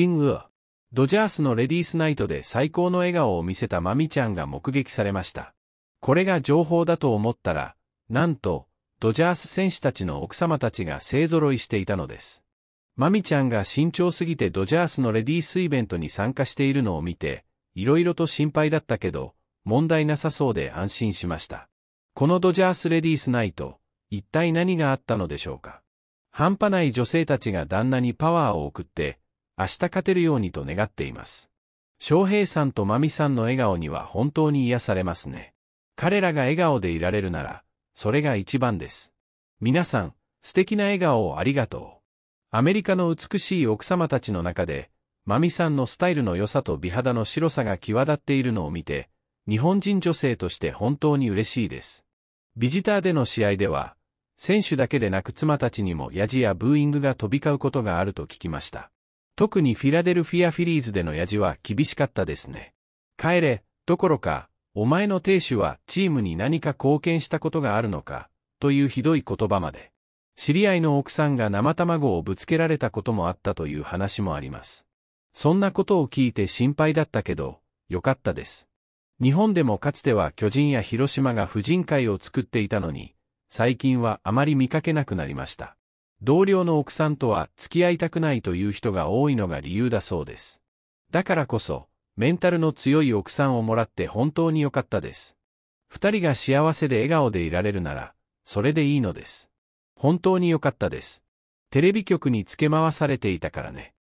チングア。ドジャースのレディースナイトで最高の笑顔を見せたマミちゃんが目撃されました。これが情報だと思ったら、なんと、ドジャース選手たちの奥様たちが勢揃いしていたのです。マミちゃんが慎重すぎてドジャースのレディースイベントに参加しているのを見て、いろいろと心配だったけど、問題なさそうで安心しました。このドジャースレディースナイト、一体何があったのでしょうか。半端ない女性たちが旦那にパワーを送って、明日勝てるようにと願っています。翔平さんとまみさんの笑顔には本当に癒されますね。彼らが笑顔でいられるなら、それが一番です。皆さん、素敵な笑顔をありがとう。アメリカの美しい奥様たちの中で、まみさんのスタイルの良さと美肌の白さが際立っているのを見て、日本人女性として本当に嬉しいです。ビジターでの試合では、選手だけでなく妻たちにもヤジやブーイングが飛び交うことがあると聞きました。特にフィラデルフィア・フィリーズでのやじは厳しかったですね。帰れ、どころか、お前の亭主はチームに何か貢献したことがあるのか、というひどい言葉まで。知り合いの奥さんが生卵をぶつけられたこともあったという話もあります。そんなことを聞いて心配だったけど、よかったです。日本でもかつては巨人や広島が婦人会を作っていたのに、最近はあまり見かけなくなりました。同僚の奥さんとは付き合いたくないという人が多いのが理由だそうです。だからこそ、メンタルの強い奥さんをもらって本当に良かったです。二人が幸せで笑顔でいられるなら、それでいいのです。本当に良かったです。テレビ局に付け回されていたからね。